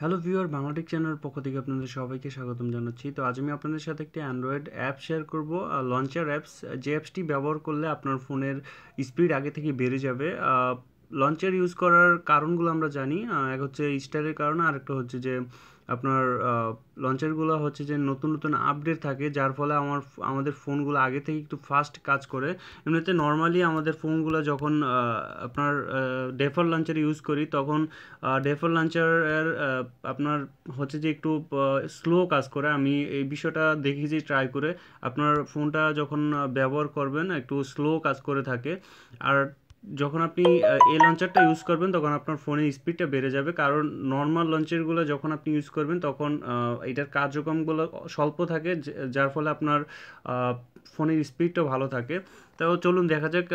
hello viewer Bangla Tech channel পক্ষ থেকে আপনাদের সবাইকে স্বাগতম জানাচ্ছি তো আজ আমি আপনাদের সাথে একটি অ্যান্ড্রয়েড অ্যাপ শেয়ার করব লঞ্চার অ্যাপস যে অ্যাপসটি ব্যবহার করলে আপনার ফোনের স্পিড আগে থেকে বেড়ে যাবে লঞ্চের ইউজ করার কারণগুলো আমরা জানি এক হচ্ছে স্টারের কারণে আর একটা হচ্ছে যে আপনার লঞ্চারগুলো হচ্ছে যে নতুন নতুন আপডেট থাকে যার ফলে আমার আমাদের ফোনগুলো আগে থেকে একটু ফাস্ট কাজ করে এমনিতে নর্মালি আমাদের ফোনগুলো যখন আপনার ডেফল লঞ্চার ইউজ করি তখন ডেফল লঞ্চারের আপনার হচ্ছে যে একটু স্লো কাজ করে আমি এই বিষয়টা দেখেছি ট্রাই করে আপনার ফোনটা যখন ব্যবহার করবেন একটু স্লো কাজ করে থাকে আর যখন আপনি এই লঞ্চারটা ইউজ করবেন তখন আপনার ফোনের স্পিডটা বেড়ে যাবে কারণ নর্মাল লঞ্চারগুলো যখন আপনি ইউজ করবেন তখন এটার কার্যক্রমগুলো স্বল্প থাকে যার ফলে আপনার ফোনের স্পিডটাও ভালো থাকে তো চলুন দেখা যাক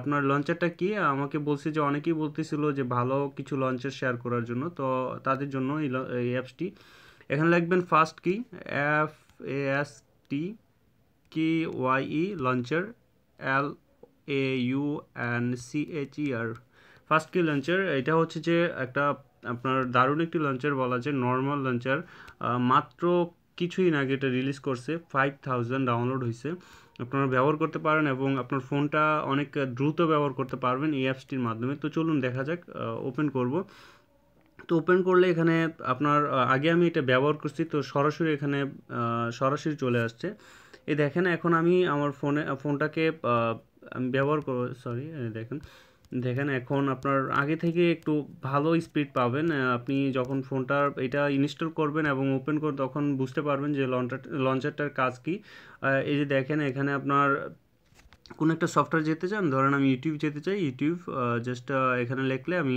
আপনার লঞ্চারটা কি আমাকে বলছে যে অনেকেই বলতেছিল যে ভালো কিছু লঞ্চার শেয়ার করার জন্য তো তাদের জন্য এই অ্যাপসটি এখানে লিখবেন ফার্স্ট কি এফ এ এস টি কি Y E launcher L A U and C H R first কি লঞ্চার এটা হচ্ছে যে একটা আপনার দারুণ একটি লঞ্চার বলা যায় নর্মাল লঞ্চার মাত্র কিছুদিন আগে এটা রিলিজ করছে ফাইভ থাউজেন্ড ডাউনলোড হয়েছে আপনারা ব্যবহার করতে পারেন এবং আপনার ফোনটা অনেক দ্রুত ব্যবহার করতে পারবেন এই অ্যাপসটির মাধ্যমে তো চলুন দেখা যাক ওপেন করব তো ওপেন করলে এখানে আপনার আগে আমি এটা ব্যবহার করছি তো সরাসরি এখানে সরাসরি চলে আসছে এ দেখেন এখন আমি আমার ফোনে ফোনটাকে ব্যবহার করবো সরি দেখেন দেখেন এখন আপনার আগে থেকে একটু ভালো স্পিড পাবেন আপনি যখন ফোনটা এটা ইনস্টল করবেন এবং ওপেন করে তখন বুঝতে পারবেন যে লঞ্চার লঞ্চারটার কাজ কী এই যে দেখেন এখানে আপনার কোনো একটা সফটওয়্যার যেতে চান ধরেন আমি ইউটিউব যেতে চাই ইউটিউব জাস্ট এখানে লিখলে আমি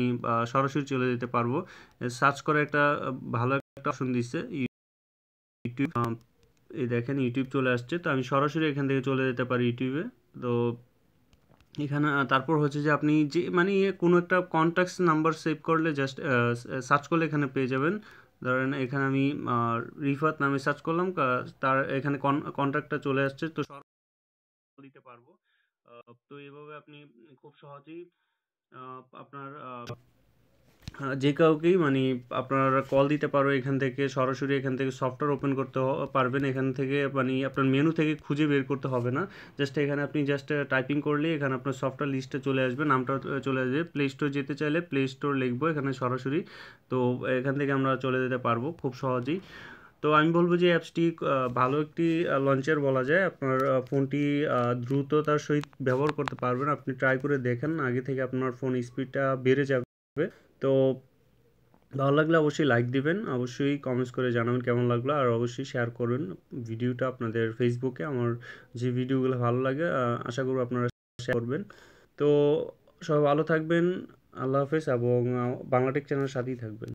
সরাসরি চলে যেতে পারবো সার্চ করে একটা ভালো একটা অপশন দিচ্ছে ইউটিউব এই দেখেন ইউটিউব চলে আসছে তো আমি সরাসরি এখান থেকে চলে যেতে পারি ইউটিউবে তো এখানে তারপর হচ্ছে যে আপনি যে মানে ইয়ে, কোনো একটা কন্ট্যাক্টস নাম্বার সেভ করলে জাস্ট সার্চ করলে এখানে পেয়ে যাবেন ধরেন এখানে আমি রিফাত নামে সার্চ করলাম তার এখানে কন্ট্যাক্টটা চলে আসছে তো দিতে পারবো তো এভাবে আপনি খুব সহজেই আপনার হ্যাঁ, যে কাউকেই মানে আপনারা কল দিতে পারো এখান থেকে সরাসরি এখান থেকে সফটওয়্যার ওপেন করতে পারবেন এখান থেকে মানে আপনার মেনু থেকে খুঁজে বের করতে হবে না জাস্ট এখানে আপনি জাস্ট টাইপিং করলে এখানে আপনার সফটওয়্যার লিস্টে চলে আসবে নামটা চলে আসবে প্লে স্টোর যেতে চাইলে প্লে স্টোর লিখবো এখানে সরাসরি তো এখান থেকে আমরা চলে যেতে পারবো খুব সহজেই তো আমি বলবো যে অ্যাপসটি ভালো একটি লঞ্চের বলা যায় আপনার ফোনটি দ্রুততার সহিত ব্যবহার করতে পারবেন আপনি ট্রাই করে দেখেন আগে থেকে আপনার ফোন স্পিডটা বেড়ে যাবে তো ভালো লাগলে অবশ্যই লাইক দিবেন অবশ্যই কমেন্টস করে জানাবেন কেমন লাগলো আর অবশ্যই শেয়ার করবেন ভিডিওটা আপনাদের ফেসবুকে আমার যে ভিডিওগুলো ভালো লাগে আশা করব আপনারা শেয়ার করবেন তো সবাই ভালো থাকবেন আল্লাহ হাফেজ এবং বাংলাটেক চ্যানেলের সাথেই থাকবেন